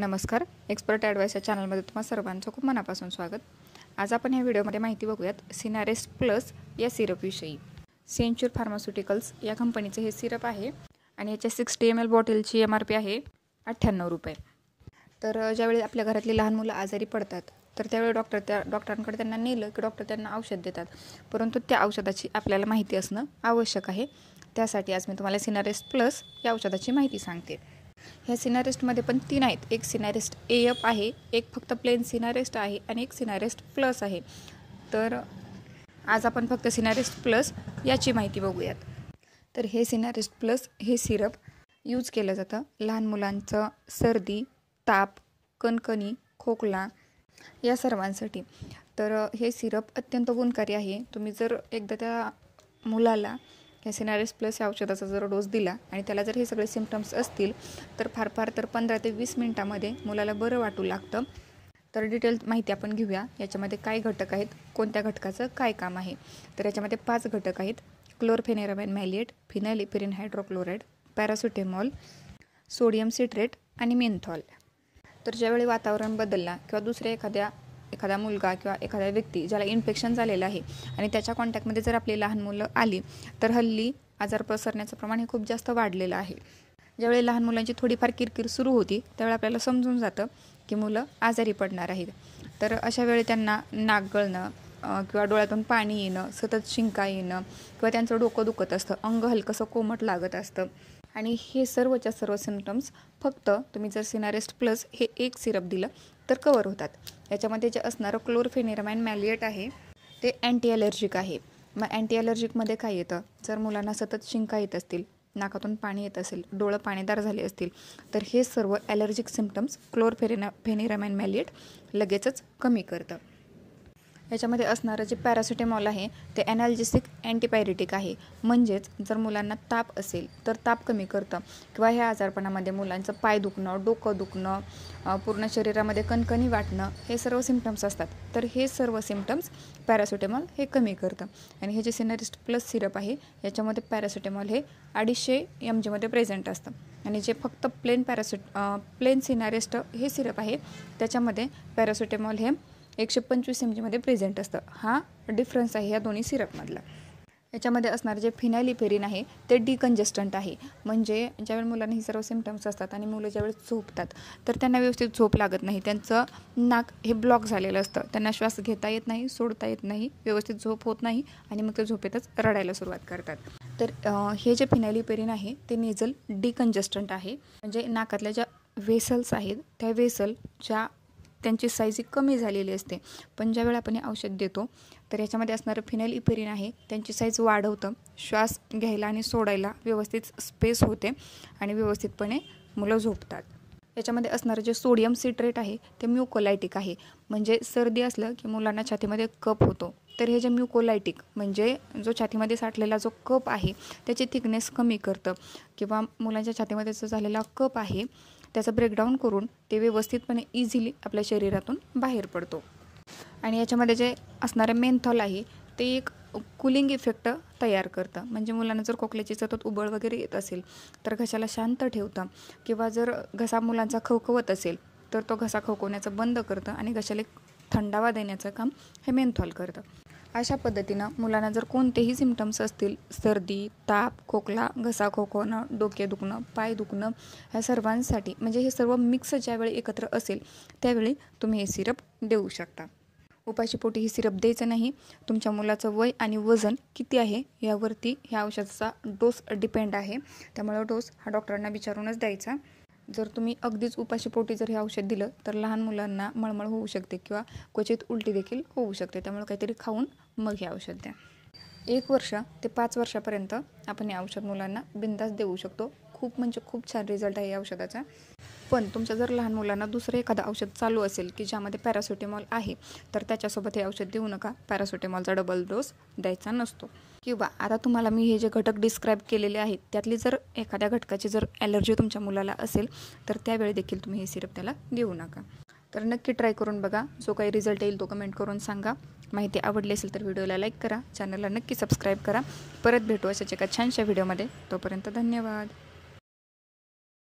नमस्कार expert advice या चॅनलमध्ये तुम्हा सर्वांचं खूप मनापासून स्वागत आज आपण या व्हिडिओमध्ये माहिती बघूयात सिनारेस्ट प्लस या सिरपविषयी सेंच्युर फार्मास्युटिकल्स या कंपनीचं हे सिरप आहे आणि याच्या सिक्स्टी एम एल बॉटलची एम आर पी आहे अठ्ठ्याण्णव रुपये तर ज्यावेळी आपल्या घरातली लहान मुलं आजारी पडतात तर त्यावेळी डॉक्टर त्या डॉक्टरांकडे त्यांना नेलं की डॉक्टर त्यांना औषध देतात परंतु त्या औषधाची आपल्याला माहिती असणं आवश्यक आहे त्यासाठी आज मी तुम्हाला सिनारेस प्लस या औषधाची माहिती सांगते ह्या सिनारिस्टमध्ये पण तीन आहेत एक सिनारिस्ट ए एप आहे एक फक्त प्लेन सिनारेस्ट आहे आणि एक सिनारिस्ट प्लस आहे तर आज आपण फक्त सिनारिस्ट प्लस याची माहिती बघूयात तर हे सिनारिस्ट प्लस हे सिरप यूज केलं जातं लहान मुलांचं सर्दी ताप कणकणी खोकला या सर्वांसाठी तर हे सिरप अत्यंत गुणकारी आहे तुम्ही जर एकदा त्या मुलाला या सिनारेस प्लस या औषधाचा जर डोस दिला आणि त्याला जर हे सगळे सिम्पटम्स असतील तर फार फार तर पंधरा ते वीस मिनिटामध्ये मुलाला बरं वाटू लागतं तर डिटेल माहिती आपण घेऊया याच्यामध्ये काय घटक आहेत कोणत्या घटकाचं काय काम आहे तर याच्यामध्ये पाच घटक आहेत chlorpheniramine maleate phenylephrine hydrochloride paracetamol sodium citrate आणि मेंथॉल तर ज्यावेळी वातावरण बदलला किंवा दुसऱ्या एखाद्या एखादा मुलगा किंवा एखादा व्यक्ती ज्याला इन्फेक्शन झालेलं आहे आणि त्याच्या कॉन्टॅक्टमध्ये जर आपली लहान मुलं आली तर हल्ली आजार पसरण्याचं प्रमाण हे खूप जास्त वाढलेलं आहे ज्यावेळी लहान मुलांची थोडीफार किरकिर सुरू होती त्यावेळी आपल्याला समजून जातं की मुलं आजारी पडणार आहेत तर अशा वेळी त्यांना नाक गळणं किंवा डोळ्यातून पाणी येणं सतत शिंका येणं किंवा त्यांचं डोकं दुखत असतं अंग हलकंसं कोमट लागत असतं आणि हे सर्वच्या सर्व सिमटम्स फक्त तुम्ही जर सिनारेस्ट प्लस हे एक सिरप दिलं तर कवर होतात याच्यामध्ये जे असणारं क्लोरफेनिरमाइन मॅलिएट आहे ते अँटी ॲलर्जिक आहे मग अँटी ॲलर्जिकमध्ये काय येतं जर मुलांना सतत शिंका येत असतील नाकातून पाणी येत असेल डोळं पाणीदार झाले असतील तर हे सर्व ॲलर्जिक सिमटम्स क्लोरफेरिना मॅलिएट लगेचच कमी करतं याच्यामध्ये असणारं जे पॅरासिटेमॉल आहे ते ॲनाल्जेसिक अँटीपायरेटिक आहे म्हणजेच जर मुलांना ताप असेल तर ताप कमी करतं किंवा ह्या आजारपणामध्ये मुलांचं पाय दुखणं डोकं दुखणं पूर्ण शरीरामध्ये कणकणी वाटणं हे सर्व सिमटम्स असतात तर हे सर्व सिमटम्स पॅरासिटेमॉल हे कमी करतं आणि हे जे सिनरिस्ट प्लस सिरप आहे याच्यामध्ये पॅरासिटेमॉल हे अडीचशे एम जीमध्ये प्रेझेंट असतं आणि जे फक्त प्लेन पॅरासिट प्लेन सिनारिस्ट हे सिरप आहे त्याच्यामध्ये पॅरासिटेमॉल हे एकशे पंचवीस एम जीमध्ये प्रेझेंट असतं हा डिफरन्स आहे ह्या दोन्ही सिरपमधला याच्यामध्ये असणारं जे पेरीन आहे ते डिकंजेस्टंट आहे म्हणजे ज्यावेळी मुलांना ही सर्व सिमटम्स असतात आणि मुलं ज्यावेळेस झोपतात तर त्यांना व्यवस्थित झोप लागत नाही त्यांचं नाक हे ब्लॉक झालेलं असतं त्यांना श्वास घेता येत नाही सोडता येत नाही व्यवस्थित झोप होत नाही आणि मग ते झोपेतच रडायला सुरुवात करतात तर हे जे पेरीन आहे ते नेझल डिकंजेस्टंट आहे म्हणजे नाकातल्या ज्या वेसल्स आहेत त्या वेसल ज्या त्यांची साईज ही कमी झालेली असते पण ज्यावेळेला आपण हे औषध देतो तर याच्यामध्ये असणारं फिनाईल इपेरिन आहे त्यांची साईज वाढवतं श्वास घ्यायला आणि सोडायला व्यवस्थित स्पेस होते आणि व्यवस्थितपणे मुलं झोपतात याच्यामध्ये असणारं जे सोडियम सिट्रेट आहे ते म्युकोलायटिक आहे म्हणजे सर्दी असलं की मुलांना छातीमध्ये कप होतो तर हे जे म्युकोलायटिक म्हणजे जो छातीमध्ये साठलेला जो कप आहे त्याची थिकनेस कमी करतं किंवा मुलांच्या छातीमध्ये जो झालेला कप आहे त्याचं ब्रेकडाऊन करून ते व्यवस्थितपणे इझिली आपल्या शरीरातून बाहेर पडतो आणि याच्यामध्ये जे असणारे मेंथॉल आहे ते एक कूलिंग इफेक्ट तयार करतं म्हणजे मुलांना जर खोकल्याची सतत उबळ वगैरे येत असेल तर घशाला शांत ठेवतं किंवा जर घसा मुलांचा खवखवत असेल तर तो घसा खवकवण्याचं बंद करतं आणि घशाला थंडावा देण्याचं काम हे मेंथॉल करतं अशा पद्धतीनं मुलांना जर कोणतेही सिमटम्स असतील सर्दी ताप खोकला घसा खोकणं डोके दुखणं पाय दुखणं ह्या सर्वांसाठी म्हणजे हे सर्व मिक्स ज्यावेळी एकत्र असेल त्यावेळी तुम्ही हे सिरप देऊ शकता उपाशीपोटी ही सिरप द्यायचं नाही तुमच्या मुलाचं वय आणि वजन किती आहे यावरती ह्या औषधाचा डोस डिपेंड आहे त्यामुळं डोस हा डॉक्टरांना विचारूनच द्यायचा जर तुम्ही अगदीच उपाशीपोटी जर हे औषध दिलं तर लहान मुलांना मळमळ होऊ शकते किंवा क्वचित उलटी देखील होऊ शकते त्यामुळे काहीतरी खाऊन मग हे औषध द्या एक वर्ष ते पाच वर्षापर्यंत आपण हे औषध मुलांना बिंदास देऊ शकतो खूप म्हणजे खूप छान रिझल्ट आहे या औषधाचा पण तुमच्या जर लहान मुलांना दुसरं एखादं औषध चालू असेल की ज्यामध्ये पॅरासिटेमॉल आहे तर त्याच्यासोबत हे औषध देऊ नका पॅरासिटेमॉलचा डबल डोस द्यायचा नसतो किंवा आता तुम्हाला मी हे जे घटक डिस्क्राईब केलेले आहेत त्यातली जर एखाद्या घटकाची जर ॲलर्जी तुमच्या मुलाला असेल तर त्यावेळी देखील तुम्ही हे सिरप त्याला देऊ नका तर नक्की ट्राय करून बघा जो काही रिझल्ट येईल तो कमेंट करून सांगा माहिती आवडली असेल तर व्हिडिओला लाईक करा चॅनलला नक्की सबस्क्राईब करा परत भेटू अशाच एका छानशा व्हिडिओमध्ये तोपर्यंत धन्यवाद